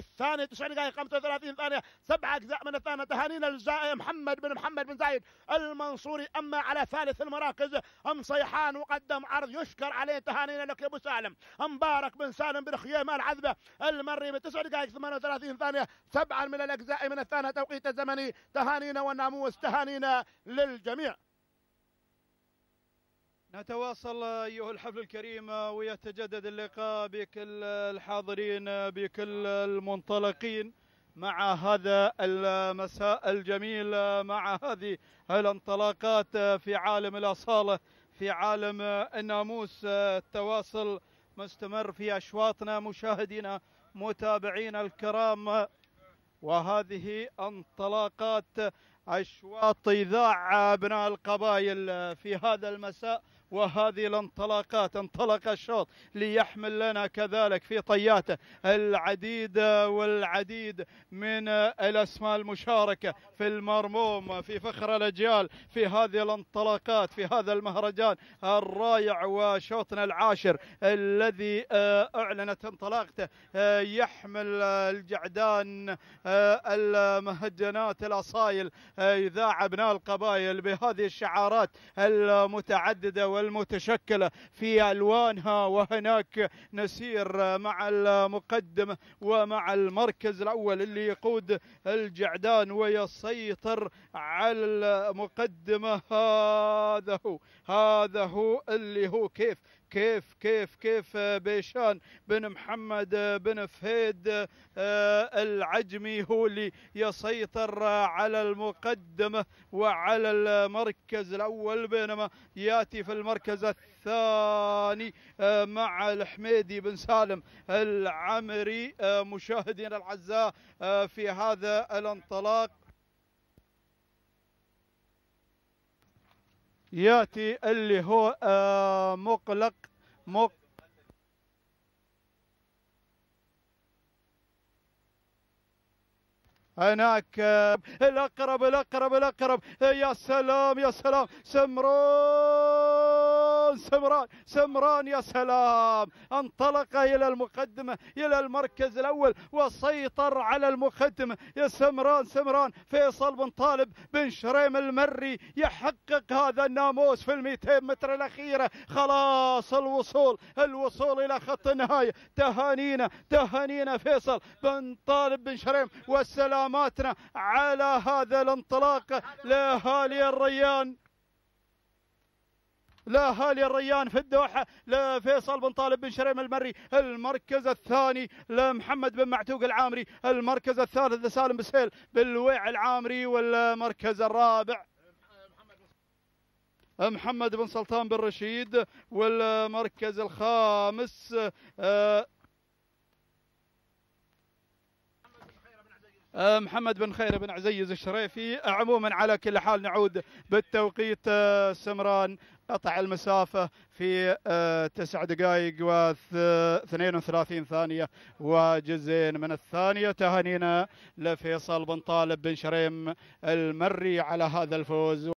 الثاني 90 دقائق 35 ثانية سبعة أجزاء من الثانية تهانينا للزائر محمد بن محمد بن زايد المنصوري أما على ثالث المراكز أم صيحان وقدم عرض يشكر عليه تهانينا لك يا أبو سالم مبارك بن سالم بن خيام العذبة المري ب 9 دقائق 38 ثانية سبعة من الأجزاء من الثانية توقيت الزمني تهانينا والناموس تهانينا للجميع نتواصل أيها الحفل الكريم ويتجدد اللقاء بكل الحاضرين بكل المنطلقين مع هذا المساء الجميل مع هذه الانطلاقات في عالم الأصالة في عالم الناموس التواصل مستمر في أشواطنا مشاهدينا متابعينا الكرام وهذه انطلاقات أشواط إذاع أبناء القبائل في هذا المساء وهذه الانطلاقات انطلق الشوط ليحمل لنا كذلك في طياته العديد والعديد من الاسماء المشاركه في المرموم في فخر الاجيال في هذه الانطلاقات في هذا المهرجان الرائع وشوطنا العاشر الذي آه، اعلنت انطلاقته آه، يحمل الجعدان آه، المهجنات الاصايل اذاعه ابناء القبائل بهذه الشعارات المتعدده والمتشكلة في ألوانها وهناك نسير مع المقدمة ومع المركز الأول اللي يقود الجعدان ويسيطر على المقدمة هذا هو هذا هو اللي هو كيف كيف كيف كيف بيشان بن محمد بن فهيد آه، العجمي هو اللي يسيطر على المقدمة وعلى المركز الأول بينما يأتي في المركز الثاني آه، مع الحميدي بن سالم العمري آه، مشاهدينا الأعزاء في هذا الانطلاق ياتي اللي هو آه، مقلق مق هناك آه، الاقرب الاقرب الاقرب يا سلام يا سلام سمرون سمران سمران سمران يا سلام انطلق إلى المقدمة إلى المركز الأول وسيطر على المقدمة يا سمران سمران فيصل بن طالب بن شريم المري يحقق هذا الناموس في ال 200 متر الأخيرة خلاص الوصول الوصول إلى خط النهاية تهانينا تهانينا فيصل بن طالب بن شريم وسلاماتنا على هذا الانطلاق لأهالي الريان لا هالي الريان في الدوحة لا فيصل بن طالب بن شريم المري المركز الثاني لمحمد بن معتوق العامري المركز الثالث لسالم بسهيل بالويع العامري والمركز الرابع محمد بن سلطان بن رشيد والمركز الخامس آه آه، محمد بن خير بن عزيز الشريفي آه، عموما على كل حال نعود بالتوقيت آه، سمران قطع المسافة في تسع دقائق و 32 ثانية وجزئين من الثانية تهانينا لفيصل بن طالب بن شريم المري على هذا الفوز